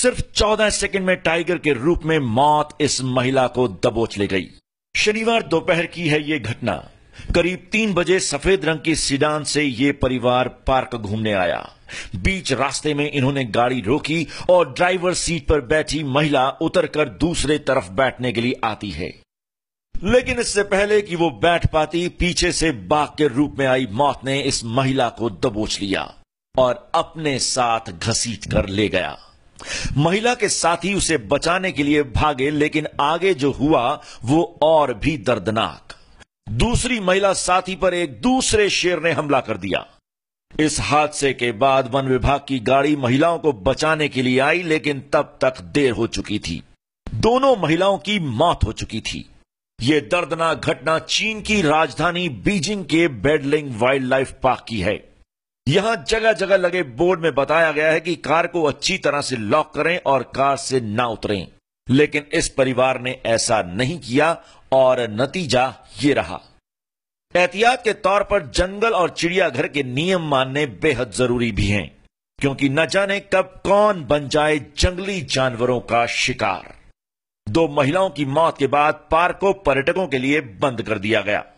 सिर्फ चौदह सेकंड में टाइगर के रूप में मौत इस महिला को दबोच ले गई शनिवार दोपहर की है ये घटना करीब तीन बजे सफेद रंग की सीडान से ये परिवार पार्क घूमने आया बीच रास्ते में इन्होंने गाड़ी रोकी और ड्राइवर सीट पर बैठी महिला उतरकर दूसरे तरफ बैठने के लिए आती है लेकिन इससे पहले कि वो बैठ पाती पीछे से बाघ के रूप में आई मौत ने इस महिला को दबोच लिया और अपने साथ घसीट कर ले गया महिला के साथी उसे बचाने के लिए भागे लेकिन आगे जो हुआ वो और भी दर्दनाक दूसरी महिला साथी पर एक दूसरे शेर ने हमला कर दिया इस हादसे के बाद वन विभाग की गाड़ी महिलाओं को बचाने के लिए आई लेकिन तब तक देर हो चुकी थी दोनों महिलाओं की मौत हो चुकी थी यह दर्दनाक घटना चीन की राजधानी बीजिंग के बेडलिंग वाइल्ड लाइफ पार्क की है यहां जगह जगह लगे बोर्ड में बताया गया है कि कार को अच्छी तरह से लॉक करें और कार से ना उतरें लेकिन इस परिवार ने ऐसा नहीं किया और नतीजा ये रहा एहतियात के तौर पर जंगल और चिड़ियाघर के नियम मानने बेहद जरूरी भी हैं क्योंकि न जाने कब कौन बन जाए जंगली जानवरों का शिकार दो महिलाओं की मौत के बाद पार्क को पर्यटकों के लिए बंद कर दिया गया